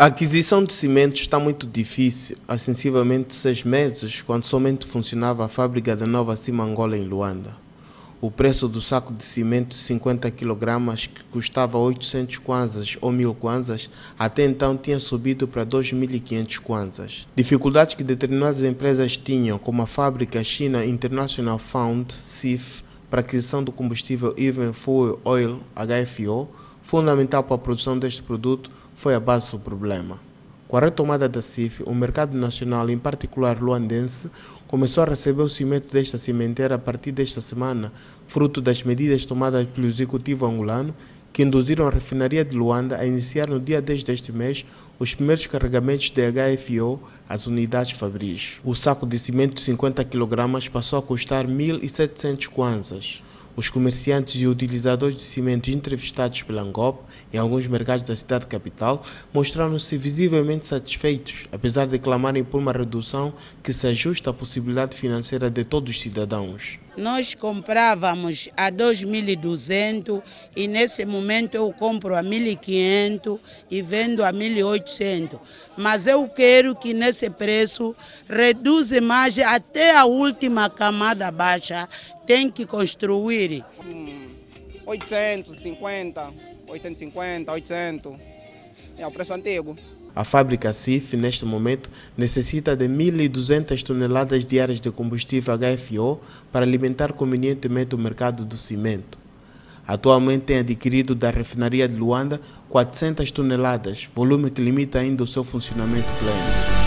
A aquisição de cimento está muito difícil, há sensivelmente seis meses, quando somente funcionava a fábrica da Nova Cima Angola em Luanda. O preço do saco de cimento de 50 kg, que custava 800 kwanzas ou 1000 kwanzas, até então tinha subido para 2500 kwanzas. Dificuldades que determinadas empresas tinham, como a fábrica China International Fund, CIF, para a aquisição do combustível Even Fuel Oil, HFO, fundamental para a produção deste produto, foi a base do problema. Com a retomada da CIF, o mercado nacional, em particular luandense, começou a receber o cimento desta cimenteira a partir desta semana, fruto das medidas tomadas pelo Executivo angolano, que induziram a refinaria de Luanda a iniciar no dia 10 deste mês os primeiros carregamentos de HFO às unidades fabris. O saco de cimento de 50 kg passou a custar 1.700 kwanzas. Os comerciantes e utilizadores de cimentos entrevistados pela Angop em alguns mercados da cidade capital mostraram-se visivelmente satisfeitos, apesar de clamarem por uma redução que se ajusta à possibilidade financeira de todos os cidadãos. Nós comprávamos a 2.200 e nesse momento eu compro a 1.500 e vendo a 1.800. Mas eu quero que nesse preço reduza mais até a última camada baixa. Tem que construir. Hum, 850, 850, 800. É o preço antigo. A fábrica CIF, neste momento, necessita de 1.200 toneladas diárias de combustível HFO para alimentar convenientemente o mercado do cimento. Atualmente tem adquirido da refinaria de Luanda 400 toneladas, volume que limita ainda o seu funcionamento pleno.